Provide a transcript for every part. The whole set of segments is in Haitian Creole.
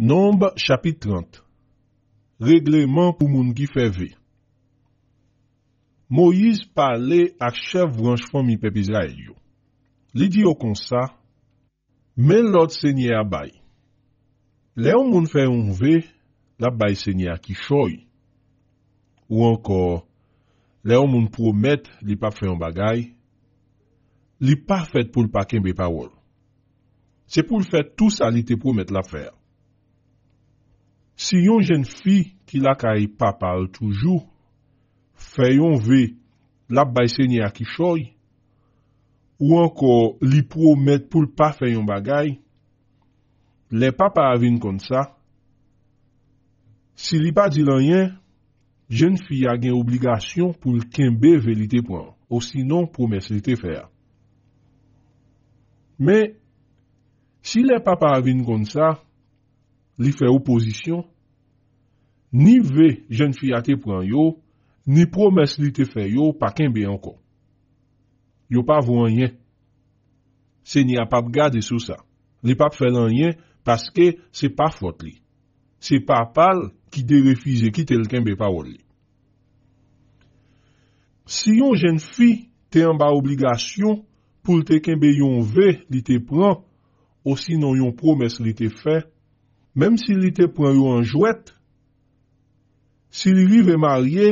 Nombe chapit 30 Regleman pou moun gifè ve Moïse pa le ak chèv vranj fòm in pepiz la e yo Li di yo kon sa Men lot sè nye a bay Le yon moun fè yon ve La bay sè nye a ki choy Ou ankor Le yon moun promet li pa fè yon bagay Li pa fèt pou l pa kèmbe parol Se pou l fèt tout sa li te promet la fèr Si yon jen fi ki la ka e papal toujou, fè yon ve lap bay sèny a ki choy, ou anko li pou ou met pou l pa fè yon bagay, le papa avin kon sa, si li pa di lanyen, jen fi a gen obligasyon pou l kenbe ve li te pwen, ou si non pou mes li te fè. Me, si le papa avin kon sa, li fè oposisyon, ni ve jen fi a te pran yo, ni promes li te fè yo pa kenbe ankon. Yo pa vwen yen. Se ni apap gade sou sa. Li apap fè lan yen, paske se pa fot li. Se pa pal ki de refize ki tel kenbe pa wot li. Si yon jen fi te an ba obligasyon, pou te kenbe yon ve li te pran, o si non yon promes li te fè, Mem si li te pran yo an jwet, si li li ve marye,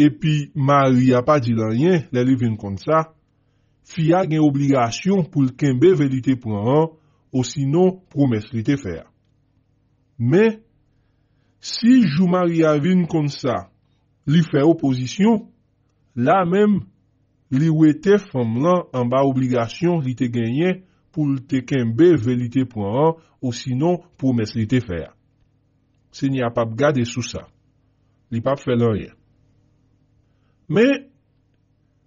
epi marye apadilanyen li li vin kond sa, fi a gen obligasyon pou l'kenbe ve li te pran an, o sino promes li te fer. Men, si jou marye avin kond sa, li fe oposisyon, la men, li we te fam lan an ba obligasyon li te genyen pou te kembe velite pou an, ou sinon pou meslite feya. Se ni apap gade sou sa. Li apap fe lorye. Me,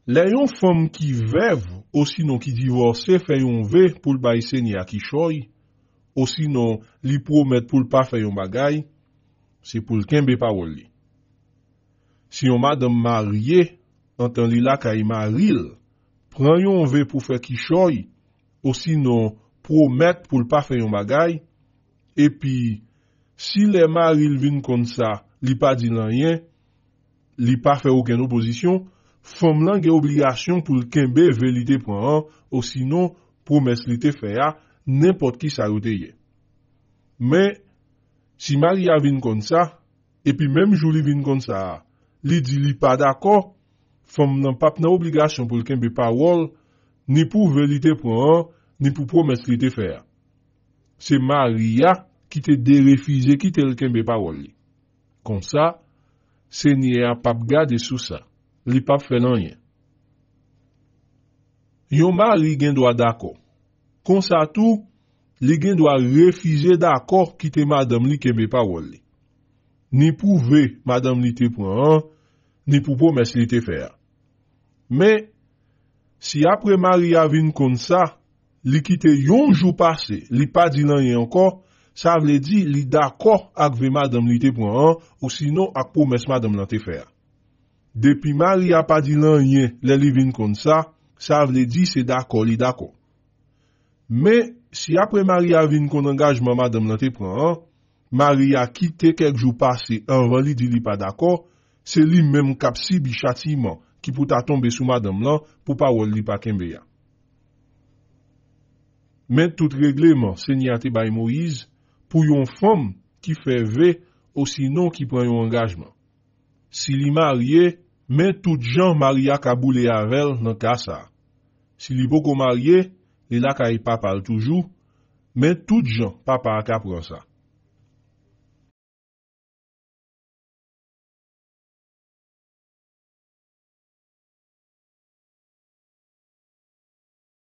leyon fom ki vev, ou sinon ki divorse, feyon ve pou l bayi se ni akishoy, ou sinon li pou omet pou l pa feyon bagay, se pou l kembe pa wol li. Si yon madame marye, an tan li la ka imaril, e preyon ve pou fe kishoy, ou sinon promet pou l pa fè yon bagay, epi si le maril vin kon sa li pa di lan yen, li pa fè ouken oposisyon, fòm lan gen obligasyon pou l kenbe ve non, li te pon an, ou sinon promes li te fè ya, nèmpot ki sa roteye. Men, si maril vin kon sa, epi menm joli vin kon sa, li di li pa dako, fòm nan pap nan obligasyon pou l kenbe pa wol, Ni pou ve li te pou an, ni pou pou mes li te fè. Se ma li ya, ki te de refize ki te lè kembe paroli. Kon sa, se ni a pap gade sou sa. Li pap fè nan yè. Yon ma li gen dwa dako. Kon sa tou, li gen dwa refize dako ki te madam li kembe paroli. Ni pou ve madam li te pou an, ni pou pou mes li te fè. Men, Si apre Maria vin kon sa, li kite yon jou pase, li pa di lan yon kon, sa vle di li dakon ak ve madam li te pran an, ou sino ak pou mes madam nan te fer. Depi Maria pa di lan yon, le li vin kon sa, sa vle di se dakon li dakon. Me, si apre Maria vin kon angajman madam nan te pran an, Maria kite kek jou pase, anvan li di li pa dakon, se li menm kapsi bi chati man. ki pou ta tombe sou madam lan pou pa wol li pa kembe ya. Men tout regleman se nyate bay Moise, pou yon fom ki fe ve o sino ki pren yon angajman. Si li marye, men tout jan marye akabou le avel nan ka sa. Si li boko marye, le la ka e papal toujou, men tout jan papa akapran sa.